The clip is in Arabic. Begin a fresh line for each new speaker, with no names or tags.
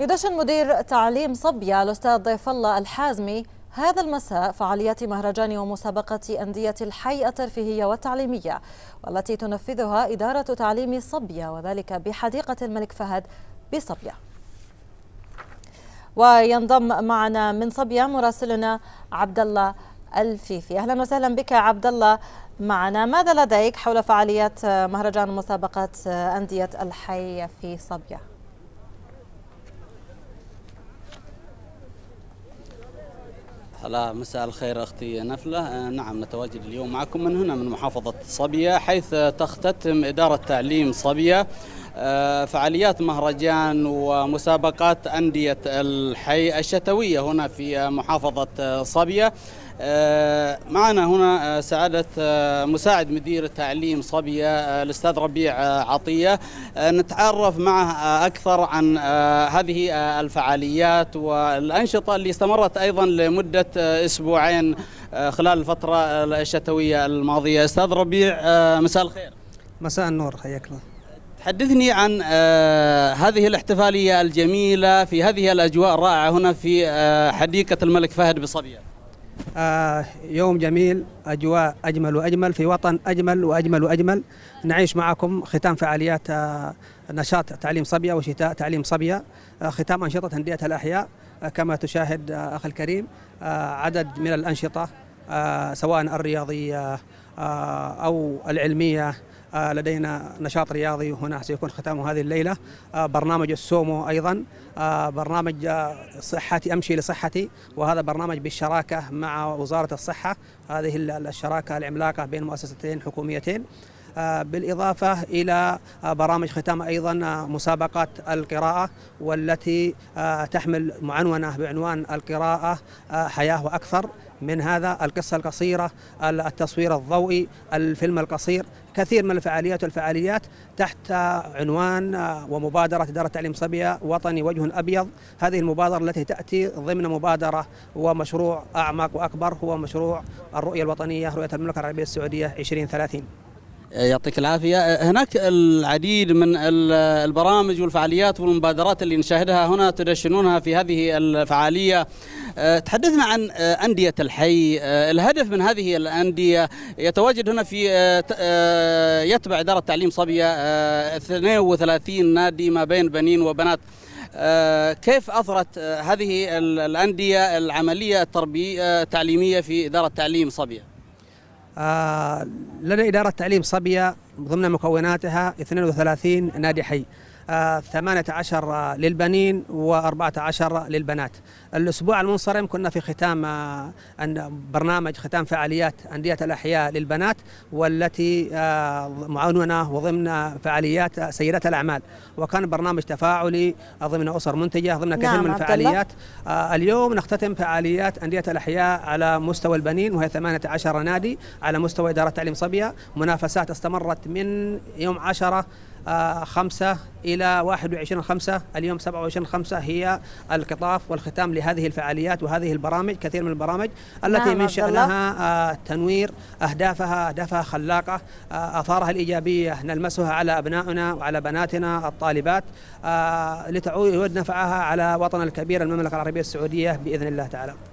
يدشن مدير تعليم صبية الأستاذ ضيف الله الحازمي هذا المساء فعاليات مهرجان ومسابقة أندية الحي الترفيهية والتعليمية والتي تنفذها إدارة تعليم صبية وذلك بحديقة الملك فهد بصبية وينضم معنا من صبية مراسلنا عبد الله الفيفي أهلا وسهلا بك عبد الله معنا ماذا لديك حول فعاليات مهرجان مسابقة أندية الحي في صبية؟
هلا مساء الخير أختي نفلة آه، نعم نتواجد اليوم معكم من هنا من محافظة صبية حيث تختتم إدارة تعليم صبية آه، فعاليات مهرجان ومسابقات أندية الحي الشتوية هنا في محافظة صبية آه، معنا هنا آه، سعادة آه، مساعد مدير التعليم صبية الأستاذ ربيع عطية نتعرف معه أكثر عن هذه الفعاليات والأنشطة اللي استمرت أيضا لمدة أسبوعين خلال الفترة الشتوية الماضية أستاذ ربيع مساء الخير
مساء النور حياك الله
حدثني عن هذه الاحتفالية الجميلة في هذه الأجواء الرائعة هنا في حديقة الملك فهد بصبية
آه، يوم جميل أجواء أجمل وأجمل في وطن أجمل وأجمل وأجمل نعيش معكم ختام فعاليات آه، نشاط تعليم صبية وشتاء تعليم صبية آه، ختام أنشطة أندية الأحياء كما تشاهد أخي الكريم عدد من الأنشطة سواء الرياضية أو العلمية آه، لدينا نشاط رياضي هنا سيكون ختامه هذه الليلة آه، برنامج السومو أيضا آه، برنامج صحتي أمشي لصحتي وهذا برنامج بالشراكة مع وزارة الصحة هذه الشراكة العملاقة بين مؤسستين حكوميتين آه، بالإضافة إلى آه، برامج ختام أيضا آه، مسابقات القراءة والتي تحمل معنونة بعنوان القراءة حياة وأكثر من هذا القصة القصيرة التصوير الضوئي الفيلم القصير كثير من الفعاليات والفعاليات تحت عنوان ومبادرة إدارة تعليم صبية وطني وجه أبيض هذه المبادرة التي تأتي ضمن مبادرة ومشروع أعمق وأكبر هو
مشروع الرؤية الوطنية رؤية المملكة العربية السعودية 2030 يعطيك العافية هناك العديد من البرامج والفعاليات والمبادرات اللي نشاهدها هنا تدشنونها في هذه الفعالية أه، تحدثنا عن أه، أندية الحي أه، الهدف من هذه الأندية يتواجد هنا في يتبع إدارة تعليم صبية 32 نادي ما بين بنين وبنات كيف أثرت هذه الأندية العملية التربية التعليمية في إدارة تعليم صبية؟
آه، لدى إدارة تعليم صبية ضمن مكوناتها 32 نادي حي 18 للبنين و14 للبنات الأسبوع المنصرم كنا في ختام آه، برنامج ختام فعاليات أندية الأحياء للبنات والتي آه، معاونة وضمن فعاليات سيدات الأعمال وكان برنامج تفاعلي ضمن أسر منتجة ضمن كثير نعم من الفعاليات آه، اليوم نختتم فعاليات أندية الأحياء على مستوى البنين وهي 18 نادي على مستوى إدارة تعليم صبية منافسات استمرت من يوم 10 5 إلى 21 5 اليوم 27 5 هي القطاف والختام لهذه الفعاليات وهذه البرامج كثير من البرامج التي نعم، من شأنها تنوير أهدافها أهدافها خلاقة آه، آثارها الإيجابية نلمسها على أبنائنا وعلى بناتنا الطالبات آه، لتعود نفعها على وطن الكبير المملكة العربية السعودية بإذن الله تعالى